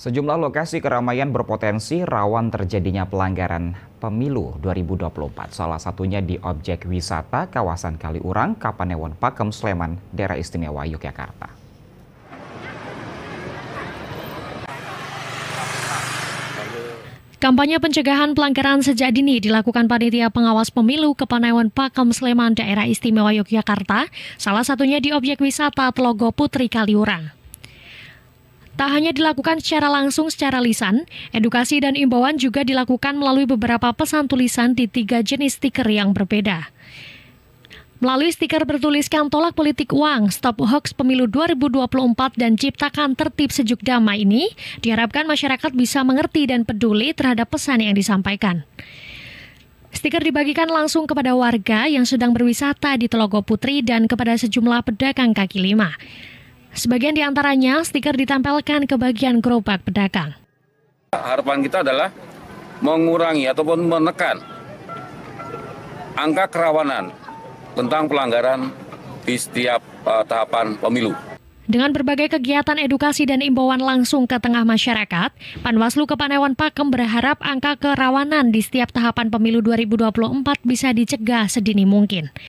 Sejumlah lokasi keramaian berpotensi rawan terjadinya pelanggaran pemilu 2024. Salah satunya di objek wisata kawasan Kaliurang, Kapanewon Pakem, Sleman, daerah istimewa Yogyakarta. Kampanye pencegahan pelanggaran sejak dini dilakukan Panitia Pengawas Pemilu Kepanewon Pakem Sleman Daerah Istimewa Yogyakarta, salah satunya di objek wisata Telogo Putri Kaliurang. Tak hanya dilakukan secara langsung secara lisan, edukasi dan imbauan juga dilakukan melalui beberapa pesan tulisan di tiga jenis stiker yang berbeda. Melalui stiker bertuliskan tolak politik uang, stop hoax pemilu 2024 dan ciptakan tertib sejuk damai ini, diharapkan masyarakat bisa mengerti dan peduli terhadap pesan yang disampaikan. Stiker dibagikan langsung kepada warga yang sedang berwisata di Telogo Putri dan kepada sejumlah pedagang kaki lima. Sebagian di antaranya stiker ditempelkan ke bagian gerobak pedagang. Harapan kita adalah mengurangi ataupun menekan angka kerawanan tentang pelanggaran di setiap uh, tahapan pemilu. Dengan berbagai kegiatan edukasi dan imbauan langsung ke tengah masyarakat, Panwaslu Kepanewan Pakem berharap angka kerawanan di setiap tahapan pemilu 2024 bisa dicegah sedini mungkin.